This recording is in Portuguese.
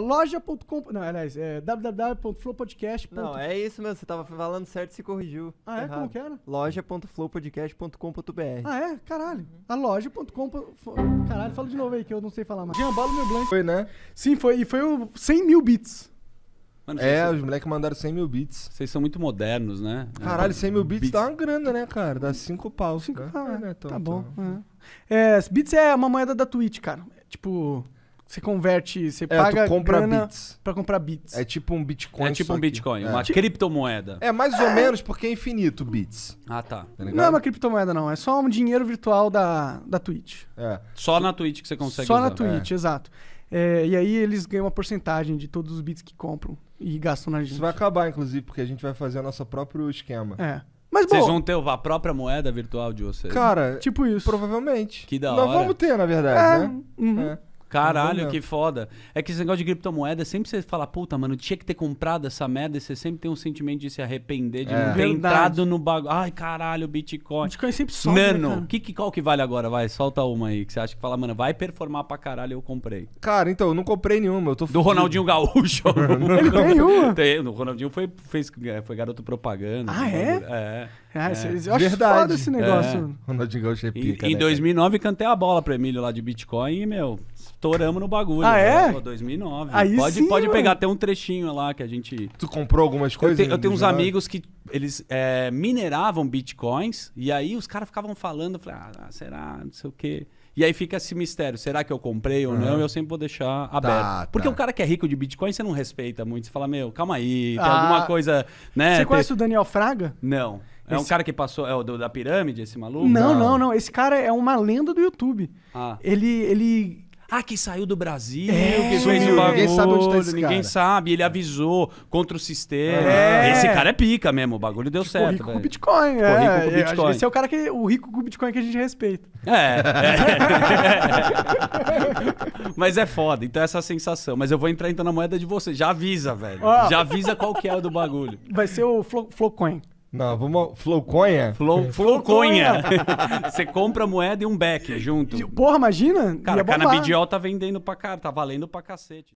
Loja.com. Não, aliás, é www.flowpodcast.com Não, é isso mesmo, você tava falando certo e se corrigiu. Ah, é? Errado. Como que era? Loja.flowpodcast.com.br. Ah, é? Caralho. A loja.com. Caralho, fala de novo aí que eu não sei falar mais. Jambalo meu blanco. Foi, né? Sim, foi. E foi o 100 mil bits. Mano, é, os moleques mandaram 100 mil bits. Vocês são muito modernos, né? Caralho, 100 mil bits, bits. dá uma grana, né, cara? Dá 5 pau. 5 pau, ah, é, né? tá bom. É. É, bits é uma moeda da Twitch, cara. Tipo. Você converte, você é, paga compra bits. pra comprar bits. É tipo um Bitcoin. É tipo um Bitcoin, é. uma tipo- criptomoeda. É, mais ou menos, porque é infinito bits. Ah, tá. tá não é uma criptomoeda, não. É só um dinheiro virtual da, da Twitch. É. Só na Twitch que você consegue Só usar. na Twitch, é. exato. É, e aí eles ganham uma porcentagem de todos os bits que compram e gastam na gente. Isso vai acabar, inclusive, porque a gente vai fazer o nosso próprio esquema. É. Mas, bom, vocês vão ter a própria moeda virtual de vocês? Cara, tipo isso. Provavelmente. Que da hora. Nós vamos ter, na verdade, é, né? Uhum. É. Caralho, que foda. É que esse negócio de criptomoeda, sempre você fala, puta, mano, tinha que ter comprado essa merda e você sempre tem um sentimento de se arrepender, de É. não ter Verdade. entrado no bagulho. Ai, caralho, Bitcoin. Bitcoin sempre sobe, né, que, que, qual que vale agora? Vai, solta uma aí que você acha que fala, mano, vai performar pra caralho, eu comprei. Cara, então, eu não comprei nenhuma. Eu tô Do Ronaldinho Gaúcho. Ele tem uma. Tem, o Ronaldinho foi, fez, é, foi garoto propaganda. Ah, é? é? É. É eu acho Verdade. foda esse negócio. É. Ronaldinho Gaúcho é pica, em né, 2009 cantei a bola pro Emílio lá de Bitcoin e, meu, Estouramos no bagulho. Ah, é? Pô, 2009. Aí pode, sim, pode pegar até um trechinho lá que a gente. Tu comprou algumas coisas? Eu, te, eu tenho uns amigos que eles é, mineravam bitcoins e aí os caras ficavam falando, eu falei, ah, ah, será, não sei o quê. E aí fica esse mistério, será que eu comprei ou uhum. não? Eu sempre vou deixar tá, aberto. Tá, Porque tá. o cara que é rico de Bitcoin, você não respeita muito. Você fala, meu, calma aí, tem ah. alguma coisa, né? Você conhece o Daniel Fraga? Não. É esse... um cara que passou, é o do, da pirâmide, esse maluco? Não, não, não, não, Esse cara é uma lenda do YouTube. Ah. Ele, ele ah, que saiu do Brasil, é, que fez o bagulho. Ninguém sabe onde tá esse Ninguém cara. sabe, ele avisou contra o sistema. É. Esse cara é pica mesmo, o bagulho deu tipo, Ficou certo. rico é, com Bitcoin, é. rico com Bitcoin. Esse é o cara que. O rico com Bitcoin que a gente respeita. É. é. Mas é foda, então é essa sensação. Mas eu vou entrar então na moeda de você. Já avisa, velho. Já avisa qual que é o do bagulho. Vai ser o Flo Flocoin. Não, vamos. Flowconha? É? Flow, é, Flowconha! É. Você compra moeda e um back junto. Porra, imagina? Cara, canabidiol tá vendendo pra cara, tá valendo pra cacete.